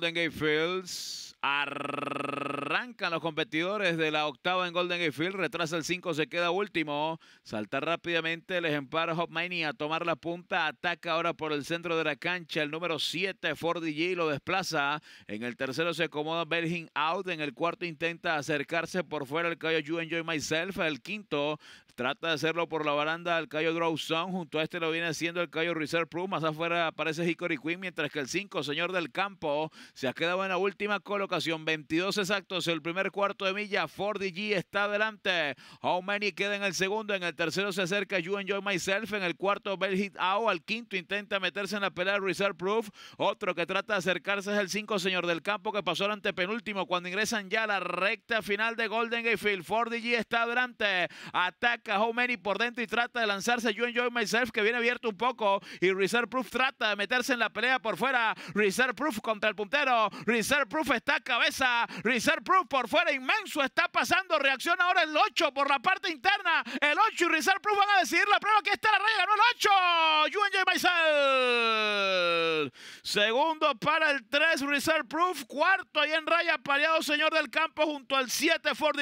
Golden Gate Fields. Arrancan los competidores de la octava en Golden Gate Field. Retrasa el 5, se queda último. Salta rápidamente el ejemplar Hopmania a tomar la punta. Ataca ahora por el centro de la cancha. El número 7, Fordy G lo desplaza. En el tercero se acomoda Belgin Out. En el cuarto intenta acercarse por fuera el callo You Enjoy Myself. El quinto Trata de hacerlo por la baranda al Cayo Draw Junto a este lo viene haciendo el Cayo Reserve Proof. Más afuera aparece Hickory Queen. Mientras que el 5, señor del campo, se ha quedado en la última colocación. 22 exactos. El primer cuarto de milla. Ford G está adelante. How many queda en el segundo. En el tercero se acerca You Enjoy Myself. En el cuarto, Bell Hit Out. Al quinto intenta meterse en la pelea Reserve Proof. Otro que trata de acercarse es el 5, señor del campo, que pasó al antepenúltimo. Cuando ingresan ya a la recta final de Golden Gate Field. Ford G está adelante. Ataca How a por dentro y trata de lanzarse You Enjoy Myself que viene abierto un poco y Reserve Proof trata de meterse en la pelea por fuera. Reserve Proof contra el puntero. Reserve Proof está a cabeza. Reserve Proof por fuera inmenso está pasando. Reacciona ahora el 8 por la parte interna. El 8 y Reserve Proof van a decidir la prueba. que está la raya. Ganó el 8. You Enjoy Myself. Segundo para el 3 Reserve Proof. Cuarto ahí en raya pareado señor del campo junto al 7 Ford